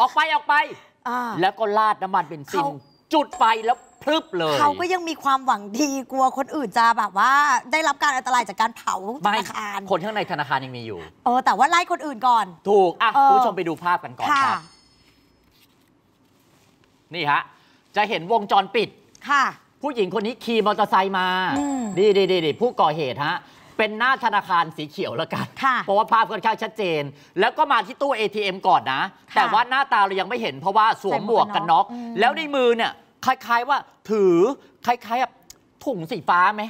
ออกไป ออกไป แล้วก็ราดน้ำมันเบนซิน จุดไฟแล้วพลึบเลย เขาก็ยังมีความหวังดีกลัวคนอื่นจะแบบว่า ได้รับการอันตรายจากการเผาธนาคารคนข้างในธนาคารยังมีอยู่เออ แต่ว่าไล่คนอื่นก่อน ถูกอ่ะคุณผู้ชมไปดูภาพกันก่อนค่ะรับนี่ฮะ จะเห็นวงจรปิด ค่ะ ผู้หญิงคนนี้ขี่มอเตอร์ไซค์มา ดีดีดีผู้ก่อเหตุฮะเป็นหน้าธนาคารสีเขียวแล้วกัน เพราะว่าภาพค่อนข้างชัดเจน แล้วก็มาที่ตู้ ATM ก่อนนะ แต่ว่าหน้าตาเรายังไม่เห็น เพราะว่าสวมหมวกกันน็อก แล้วในมือเนี่ยคล้ายๆว่าถือ คล้ายๆแบบถุงสีฟ้าไหม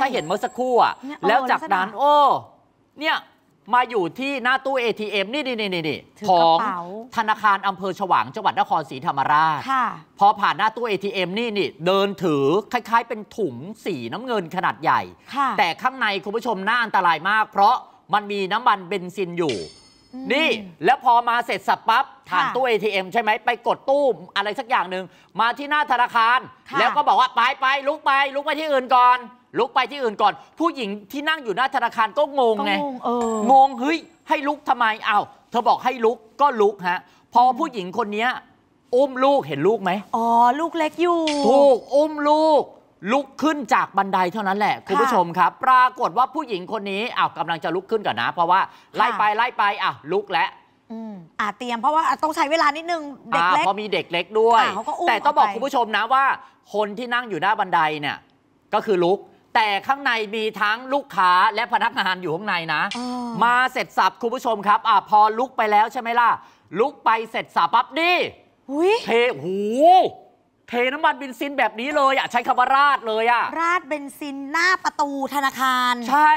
ถ้าเห็นเมื่อสักครู่อ่ะ แล้วจากนั้น โอ้เนี่ยมาอยู่ที่หน้าตู้ ATM นี่นี่นี่นี่ของธนาคาร อำเภอฉวางจังหวัดนครศรีธรรมราชพอผ่านหน้าตู้ ATM นี่นี่เดินถือ คล้าย ๆ เป็นถุงสีน้ำเงินขนาดใหญ่แต่ข้างในคุณผู้ชมน่าอันตรายมากเพราะมันมีน้ำมันเบนซินอยู่ นี่ แล้วพอมาเสร็จสับปั๊บผ่านตู้ ATM ใช่ไหมไปกดตู้อะไรสักอย่างหนึ่ง มาที่หน้าธนาคาร แล้วก็บอกว่าไปไปลุกไป ลุกไปที่อื่นก่อนลุกไปที่อื่นก่อน ผู้หญิงที่นั่งอยู่ หน้าธนาคารก็งงไงงงเฮ้ยให้ลุกทำไมอ้าวเธอบอกให้ลุกก็ลุกฮะพอผู้หญิงคนนี้ อุ้มลูกเห็นลูกไหมอ๋อลูกเล็กอยู่ถูกอุ้มลูก ลุกขึ้นจากบันไดเท่านั้นแหละ คุณผู้ชมครับ ปรากฏว่าผู้หญิงคนนี้อ้าวกำลังจะลุกขึ้นก่อนนะ เพราะว่าไล่ไปไล่ไปอ่ะลุกแล้วอ่าเตรียมเพราะว่าต้องใช้เวลานิดนึง เด็กเล็กพอมีเด็กเล็กด้วย แต่ต้องบอกคุณผู้ชมนะว่า คนที่นั่งอยู่หน้าบันไดเนี่ย ก็คือลุกแต่ข้างในมีทั้งลูกค้าและพนักงานอยู่ข้างในนะมาเสร็จสับคุณผู้ชมครับอพอลุกไปแล้วใช่ไหมล่ะลุกไปเสร็จสับปั๊บนี่เทหูเทน้ำมันเบนซินแบบนี้เลยอะใช้คำว่าราดเลยอะราดเบนซินหน้าประตูธนาคาร ใช่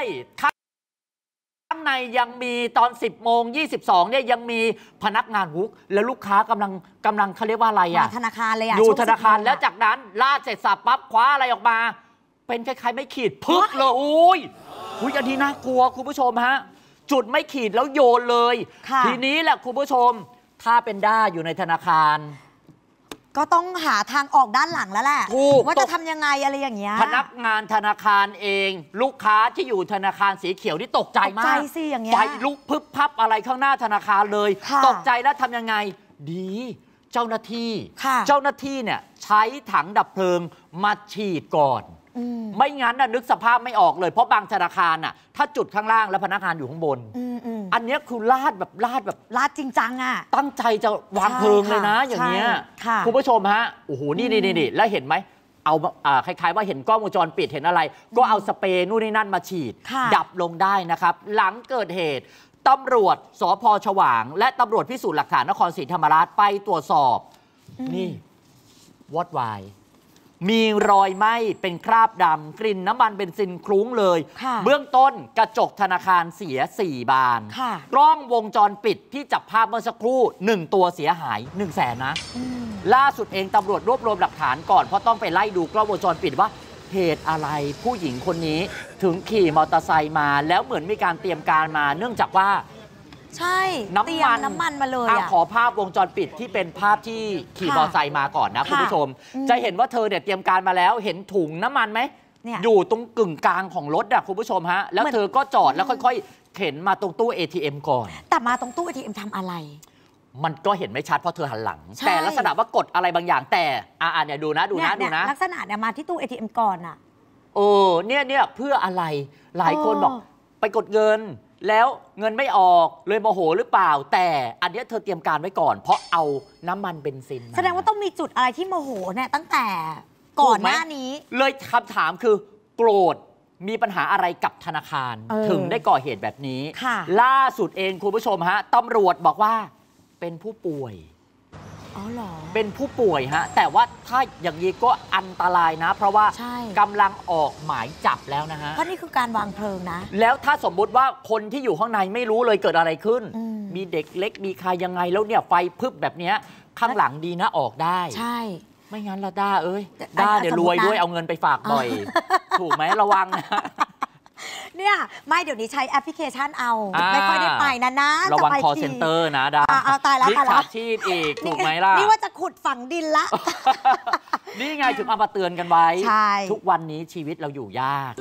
ข้างในยังมีตอน 10โมง22 เนี่ยยังมีพนักงานฮุกแล้วลูกค้ากำลังกำลังเขาเรียกว่าอะไรอ่ะธนาคารเลยอะอยู่ธนาคารแล้วจากนั้นลาดเสร็จสับปั๊บคว้าอะไรออกมาเป็นคล้ายๆไม่ขีด พึบเลยอุ้ยอุ้ยอันนี้น่ากลัวคุณผู้ชมฮะ จุดไม่ขีดแล้วโยนเลย ทีนี้แหละคุณผู้ชมถ้าเป็นด้าอยู่ในธนาคาร ก็ต้องหาทางออกด้านหลังแล้วแหละว่าจะทำยังไงอะไรอย่างเงี้ยพนักงานธนาคารเอง ลูกค้าที่อยู่ธนาคารสีเขียวนี่ตกใจมากกใจสิอย่างเงี้ยไฟลุกพึบพับอะไรข้างหน้าธนาคาร เลย ตกใจแล้วทำยังไง ดีเจ้าหน้าที่ เจ้าหน้าที่เนี่ย ใช้ถังดับเพลิงมาฉีดก่อนไม่งั้นน่ะนึกสภาพไม่ออกเลยเพราะบางธนาคารน่ะถ้าจุดข้างล่างแล้วพนักงานอยู่ข้างบนอันนี้คือลาดแบบ ลาดแบบลาดจริงจังอ่ะตั้งใจจะวางเพลิงเลยนะอย่างเงี้ยคุณผู้ชมฮะโอ้โห นี่นี่นี่แล้วเห็นไหมเอาคล้าย ๆ ว่าเห็นกล้องวงจรปิดเห็นอะไร ก็เอาสเปรย์นู่นนี่นั่นมาฉีด ดับลงได้นะครับ หลังเกิดเหตุตำรวจสพฉวาง และตำรวจพิสูจน์หลักฐานนครศรีธรรมราชไปตรวจสอบ นี่วอดวายมีรอยไหม้เป็นคราบดำกลิ่นน้ำมันเบนซินคลุ้งเลยเบื้องต้นกระจกธนาคารเสีย4บานกล้องวงจรปิดที่จับภาพเมื่อสักครู่ 1 ตัวเสียหาย1 0 0 0 0แสนนะ ล่าสุดเองตำรวจรวบรวมหลักฐานก่อนเพราะต้องไปไล่ดูกล้องวงจรปิดว่า เหตุอะไรผู้หญิงคนนี้ ถึงขี่มอเตอร์ไซค์มาแล้วเหมือนมีการเตรียมการมา เนื่องจากว่าช่น้ำมันน้ำมันมาเลยอ่ะขอภาพวงจรปิดที่เป็นภาพที่ขี่มอเตอร์ไซค์มาก่อนนะคุณผู้ชม จะเห็นว่าเธอเนี่ยเตรียมการมาแล้วเห็นถุงน้ำมันไหมอยู่ตรงกึ่งกลางของรถอ่ะคุณผู้ชมฮะ แล้วเธอก็จอดแล้วค่อยๆเข็นมาตรงตู้ ATM ก่อนแต่มาตรงตู้ ATM ทำอะไร มันก็เห็นไม่ชัดเพราะเธอหันหลัง แต่ลักษณะว่ากดอะไรบางอย่าง แต่อ่าเนี่ยดูนะดูนะดูนะลักษณะเนี่ยมาที่ตู้ ATM ก่อนอ่ะเออ เนี่ยเนี่ยเพื่ออะไรหลายคนบอกไปกดเงินแล้วเงินไม่ออกเลยโมโหหรือเปล่า แต่อันนี้เธอเตรียมการไว้ก่อน เพราะเอาน้ำมันเบนซินแสดงว่าต้องมีจุดอะไรที่โมโหเนี่ยตั้งแต่ก่อนหน้านี้ เลยคำถามคือโกรธมีปัญหาอะไรกับธนาคาร ถึงได้ก่อเหตุแบบนี้ ล่าสุดเองคุณผู้ชมฮะตำรวจบอกว่าเป็นผู้ป่วยอ๋อเหรอเป็นผู้ป่วยฮะแต่ว่าถ้าอย่างนี้ก็อันตรายนะ เพราะว่าใช่กำลังออกหมายจับแล้วนะฮะเพราะนี่คือการวางเพลิงนะ แล้วถ้าสมมุติว่าคนที่อยู่ข้างในไม่รู้เลยเกิดอะไรขึ้นมมีเด็กเล็กมีใครยังไงแล้วเนี่ยไฟพึบแบบนี้ข้างหลังดีนะออกได้ ใช่ ไม่งั้นละด้าเอ้ยด้าเดี๋ยวรวยด้วยเอาเงินไปฝากบ่อย ถูกไหมระวังนะเนี่ย ไม่เดี๋ยวนี้ใช้แอปพลิเคชันเอา ไม่ค่อยได้ไปนะนะระวังคอเซ็นเตอร์นะดาเอาตายแล้วิตายแล้วชีพอีกถูกไหมล่ะ นี่ว่าจะขุดฝังดินละ นี่ไง ถึงเอามาเตือนกันไว้ทุกวันนี้ชีวิตเราอยู่ยาก